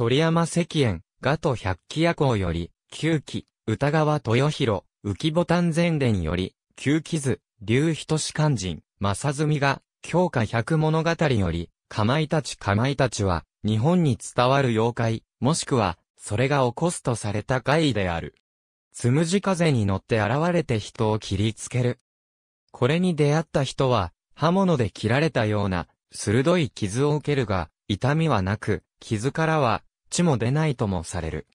鳥山石燕、ガト百鬼夜行より、旧鬼、歌川豊弘、浮ボタン前伝より、旧鬼図、竜人志肝人、正積が、強化百物語より、かまいたちかまいたちは、日本に伝わる妖怪、もしくは、それが起こすとされた怪異である。つむじ風に乗って現れて人を切りつける。これに出会った人は、刃物で切られたような、鋭い傷を受けるが、痛みはなく、傷からは、地も出ないともされる。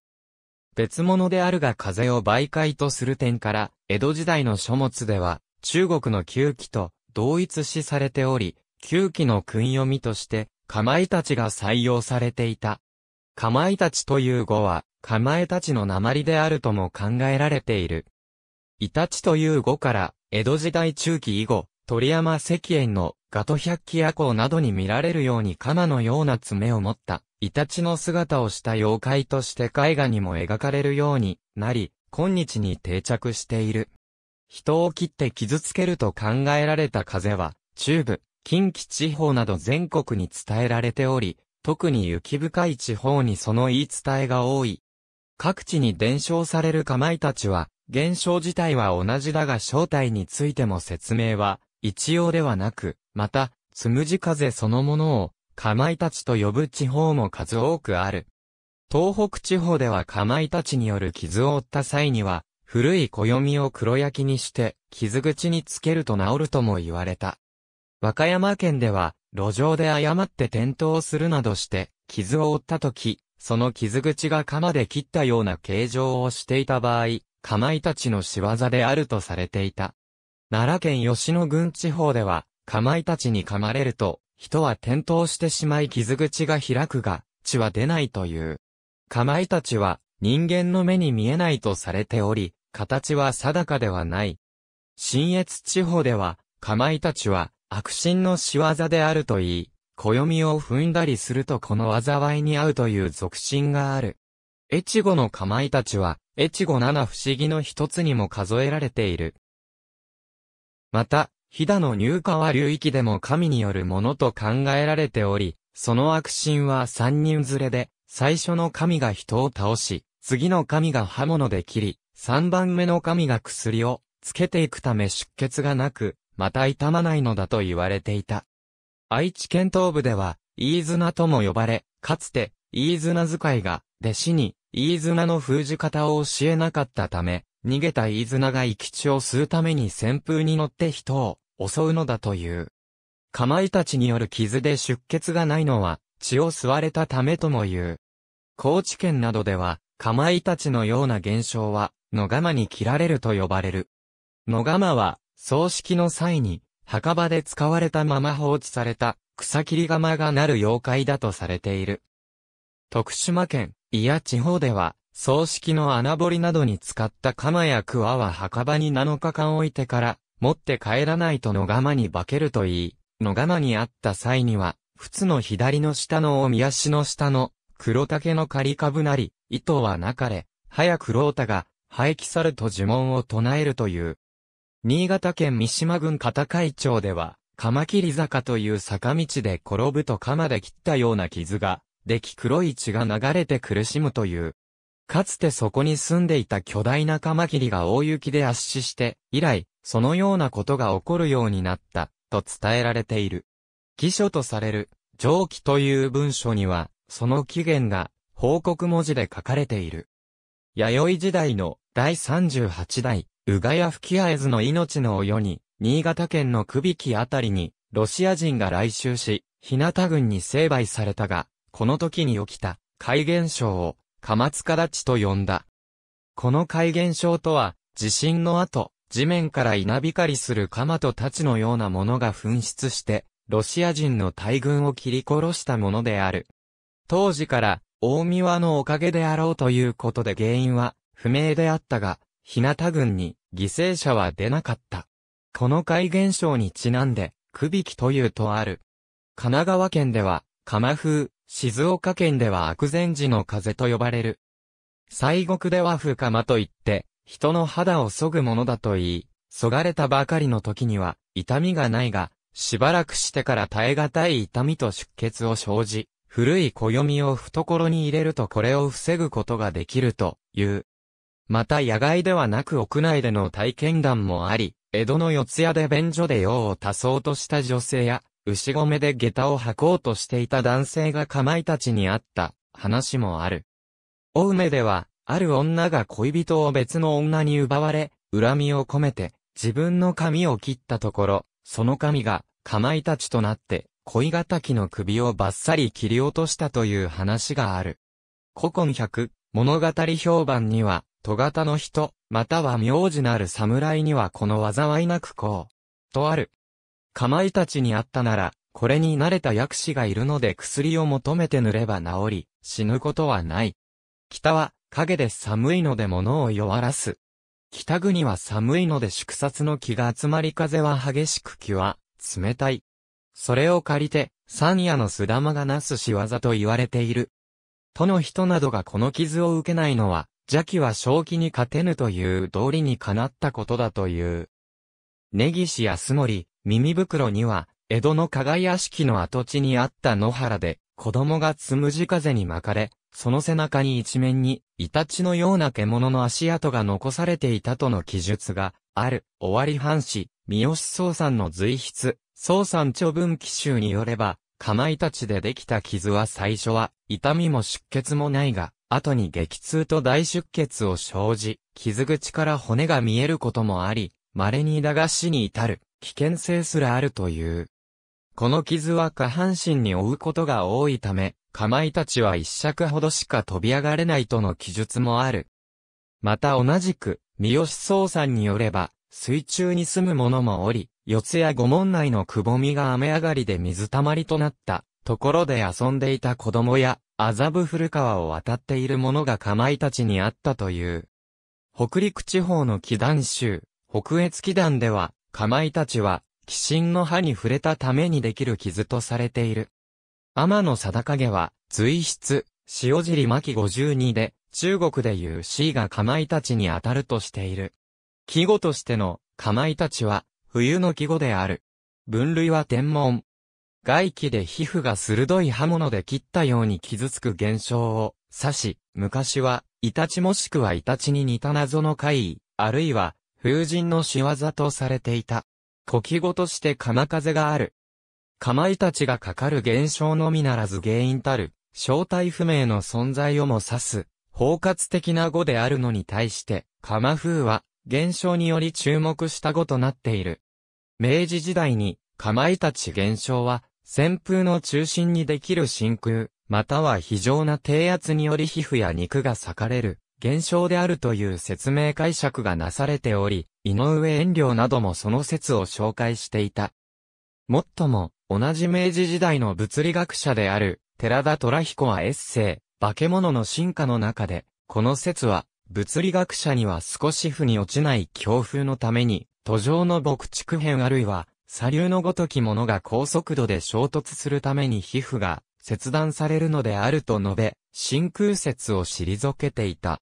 別物であるが風を媒介とする点から、江戸時代の書物では、中国の旧記と同一視されており、旧記の訓読みとして、かまいたちが採用されていた。かまいたちという語は、かまえたちの鉛であるとも考えられている。いたちという語から、江戸時代中期以後、鳥山石燕のガト百鬼夜行などに見られるように鎌のような爪を持ったイタチの姿をした妖怪として絵画にも描かれるようになり、今日に定着している。人を切って傷つけると考えられた風は、中部、近畿地方など全国に伝えられており、特に雪深い地方にその言い伝えが多い。各地に伝承されるかまいたちは、現象自体は同じだが正体についても説明は、一様ではなく、また、つむじ風そのものを、かまいたちと呼ぶ地方も数多くある。東北地方ではかまいたちによる傷を負った際には、古い暦を黒焼きにして、傷口につけると治るとも言われた。和歌山県では、路上で誤って転倒するなどして、傷を負った時、その傷口が鎌で切ったような形状をしていた場合、かまいたちの仕業であるとされていた。奈良県吉野郡地方では、かまいたちに噛まれると、人は転倒してしまい傷口が開くが、血は出ないという。かまいたちは、人間の目に見えないとされており、形は定かではない。新越地方では、かまいたちは、悪心の仕業であると言い、暦を踏んだりするとこの災いに遭うという俗心がある。越後のかまいたちは、越後七不思議の一つにも数えられている。また、飛騨の入は流域でも神によるものと考えられており、その悪神は三人連れで、最初の神が人を倒し、次の神が刃物で切り、三番目の神が薬をつけていくため出血がなく、また痛まないのだと言われていた。愛知県東部では、飯綱とも呼ばれ、かつて、飯綱使いが、弟子に、飯綱の封じ方を教えなかったため、逃げた飯綱が生き地を吸うために旋風に乗って人を襲うのだという。かまいたちによる傷で出血がないのは、血を吸われたためとも言う。高知県などでは、かまいたちのような現象は、野釜に切られると呼ばれる。野釜は、葬式の際に、墓場で使われたまま放置された、草切り釜がなる妖怪だとされている。徳島県、いや地方では、葬式の穴掘りなどに使った釜や桑は墓場に7日間置いてから、持って帰らないと野釜に化けるといい、野釜にあった際には、靴の左の下の大宮市の下の黒竹の刈り株なり、糸はなかれ、早く老太が廃棄さると呪文を唱えるという。新潟県三島郡片海町では、釜切り坂という坂道で転ぶと鎌で切ったような傷が、でき黒い血が流れて苦しむという。かつてそこに住んでいた巨大なカマキリが大雪で圧死して、以来、そのようなことが起こるようになった、と伝えられている。記書とされる、上記という文書には、その起源が、報告文字で書かれている。弥生時代の第38代、うがや吹き合えずの命のお世に、新潟県の久引きあたりに、ロシア人が来襲し、日向軍に成敗されたが、この時に起きた、怪現象を、鎌塚立ちと呼んだ。この怪現象とは、地震の後、地面から稲光する鎌と太刀のようなものが噴出して、ロシア人の大軍を切り殺したものである。当時から、大庭のおかげであろうということで原因は不明であったが、日向軍に犠牲者は出なかった。この怪現象にちなんで、くびきというとある。神奈川県では、鎌風、静岡県では悪禅寺の風と呼ばれる。西国では風釜といって、人の肌を削ぐものだと言い、削がれたばかりの時には、痛みがないが、しばらくしてから耐え難い痛みと出血を生じ、古い暦を懐に入れるとこれを防ぐことができるという。また野外ではなく屋内での体験談もあり、江戸の四谷で便所で用を足そうとした女性や、牛込で下駄を履こうとしていた男性がかまいたちに会った話もある。青梅では、ある女が恋人を別の女に奪われ、恨みを込めて、自分の髪を切ったところ、その髪が、かまいたちとなって、恋敵の首をバッサリ切り落としたという話がある。古今百、物語評判には、戸型の人、または名字なる侍にはこの災いなくこう、とある。かまいたちにあったなら、これに慣れた薬師がいるので薬を求めて塗れば治り、死ぬことはない。北は、影で寒いので物を弱らす。北国は寒いので祝殺の気が集まり風は激しく気は、冷たい。それを借りて、山野のすだまがなす仕業と言われている。都の人などがこの傷を受けないのは、邪気は正気に勝てぬという道理にかなったことだという。根岸康森、耳袋には、江戸の加賀屋敷の跡地にあった野原で、子供がつむじ風に巻かれ、その背中に一面に、イタチのような獣の足跡が残されていたとの記述が、ある、尾張藩士、三好宗さんの随筆、宗さん著文記集によれば、かまいたちでできた傷は最初は、痛みも出血もないが、後に激痛と大出血を生じ、傷口から骨が見えることもあり、稀に駄菓子に至る。危険性すらあるという。この傷は下半身に負うことが多いため、かまいたちは一尺ほどしか飛び上がれないとの記述もある。また同じく、三好総さんによれば、水中に住む者もおり、四谷五門内のくぼみが雨上がりで水たまりとなったところで遊んでいた子供や麻布古川を渡っている者がかまいたちにあったという。北陸地方の祈願州、北越祈願ではかまいたちは、鬼神の歯に触れたためにできる傷とされている。天野貞影は、随筆、塩尻巻52で、中国でいう C がかまいたちに当たるとしている。季語としての、かまいたちは、冬の季語である。分類は天文。外気で皮膚が鋭い刃物で切ったように傷つく現象を指し、昔は、イタチもしくはイタチに似た謎の怪異、あるいは、風神の仕業とされていた。古記語として鎌風がある。かまいたちがかかる現象のみならず原因たる、正体不明の存在をも指す、包括的な語であるのに対して、鎌風は、現象により注目した語となっている。明治時代に、かまいたち現象は、旋風の中心にできる真空、または非常な低圧により皮膚や肉が裂かれる、現象であるという説明解釈がなされており、井上遠慮などもその説を紹介していた。もっとも、同じ明治時代の物理学者である、寺田虎彦はエッセイ、化け物の進化の中で、この説は、物理学者には少し負に落ちない強風のために、途上の牧畜編あるいは、砂流のごときものが高速度で衝突するために皮膚が切断されるのであると述べ、真空説を退けていた。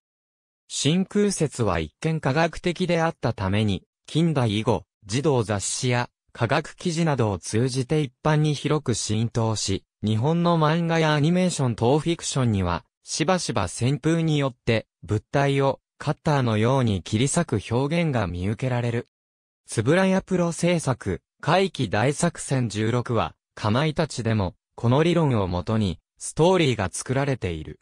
真空説は一見科学的であったために、近代以後、児童雑誌や科学記事などを通じて一般に広く浸透し、日本の漫画やアニメーション等フィクションには、しばしば旋風によって物体をカッターのように切り裂く表現が見受けられる。つぶらやプロ制作、回帰大作戦16は、かまいたちでも、この理論をもとに、ストーリーが作られている。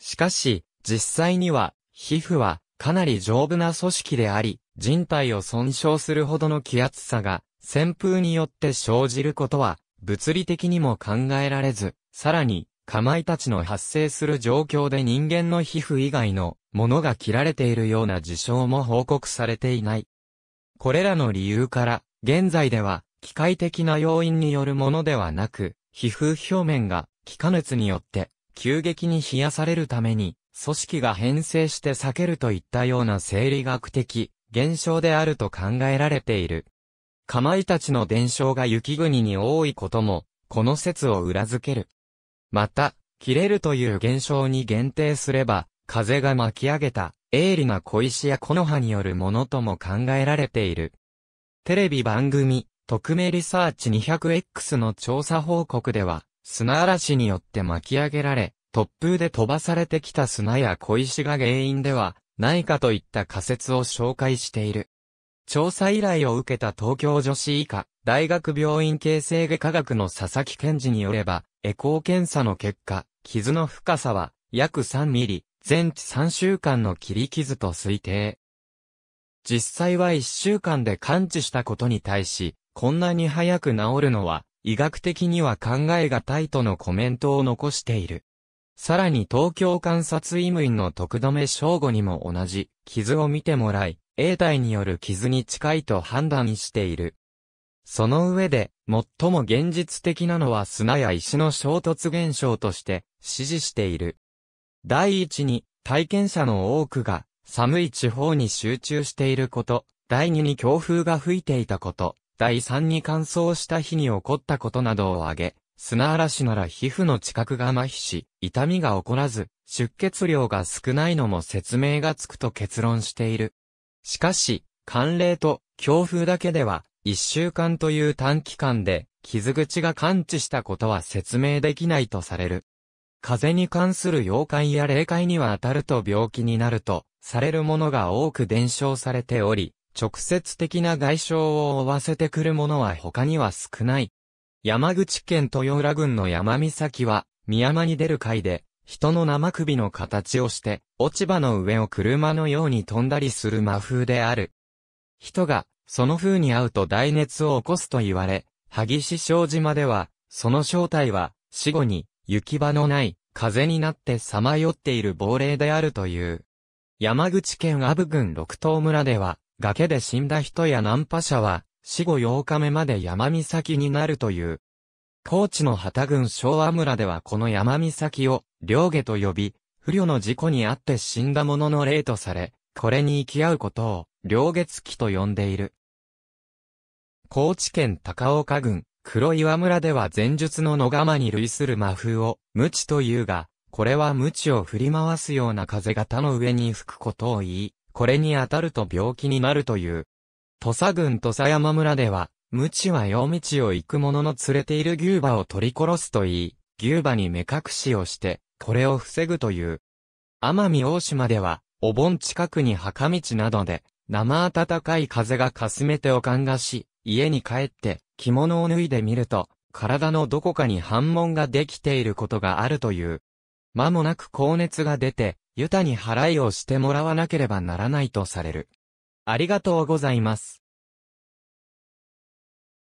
しかし、実際には、皮膚はかなり丈夫な組織であり、人体を損傷するほどの気圧差が、旋風によって生じることは、物理的にも考えられず、さらに、かまいたちの発生する状況で人間の皮膚以外のものが切られているような事象も報告されていない。これらの理由から、現在では、機械的な要因によるものではなく、皮膚表面が気化熱によって急激に冷やされるために組織が変性して避けるといったような生理学的現象であると考えられている。かまいたちの伝承が雪国に多いことも、この説を裏付ける。また、切れるという現象に限定すれば、風が巻き上げた、鋭利な小石や木の葉によるものとも考えられている。テレビ番組、特命リサーチ 200X の調査報告では、砂嵐によって巻き上げられ、突風で飛ばされてきた砂や小石が原因ではないかといった仮説を紹介している。調査依頼を受けた東京女子医科大学病院形成外科学の佐々木健治によれば、エコー検査の結果、傷の深さは約3ミリ、全治3週間の切り傷と推定。実際は1週間で完治したことに対し、こんなに早く治るのは、医学的には考えがたいとのコメントを残している。さらに東京観察医務院の徳留正吾にも同じ傷を見てもらい、永体による傷に近いと判断している。その上で、最も現実的なのは砂や石の衝突現象として指示している。第一に、体験者の多くが寒い地方に集中していること、第二に強風が吹いていたこと、第三に乾燥した日に起こったことなどを挙げ、砂嵐なら皮膚の知覚が麻痺し、痛みが起こらず、出血量が少ないのも説明がつくと結論している。しかし、寒冷と強風だけでは、一週間という短期間で、傷口が感知したことは説明できないとされる。風に関する妖怪や霊界には当たると病気になると、されるものが多く伝承されており、直接的な外傷を負わせてくるものは他には少ない。山口県豊浦郡の山岬は、三山に出る回で、人の生首の形をして、落ち葉の上を車のように飛んだりする魔風である。人が、その風に会うと大熱を起こすと言われ、萩市小島では、その正体は、死後に、行き場のない、風になってさまよっている亡霊であるという。山口県阿武郡六島村では、崖で死んだ人や難破者は、死後8日目まで山岬になるという。高知の旗郡昭和村ではこの山岬を、両家と呼び、不慮の事故にあって死んだ者の霊とされ、これに行き合うことを、両月期と呼んでいる。高知県高岡郡、黒岩村では前述の野釜に類する魔風を、無知というが、これは無知を振り回すような風が他の上に吹くことを言い、これに当たると病気になるという。土佐郡土佐山村では、無知は夜道を行く者の連れている牛馬を取り殺すと言い、牛馬に目隠しをして、これを防ぐという。奄美大島では、お盆近くに墓道などで、生暖かい風がかすめておかんがし、家に帰って、着物を脱いでみると、体のどこかに反問ができていることがあるという。間もなく高熱が出て、ユタに払いをしてもらわなければならないとされる。ありがとうございます。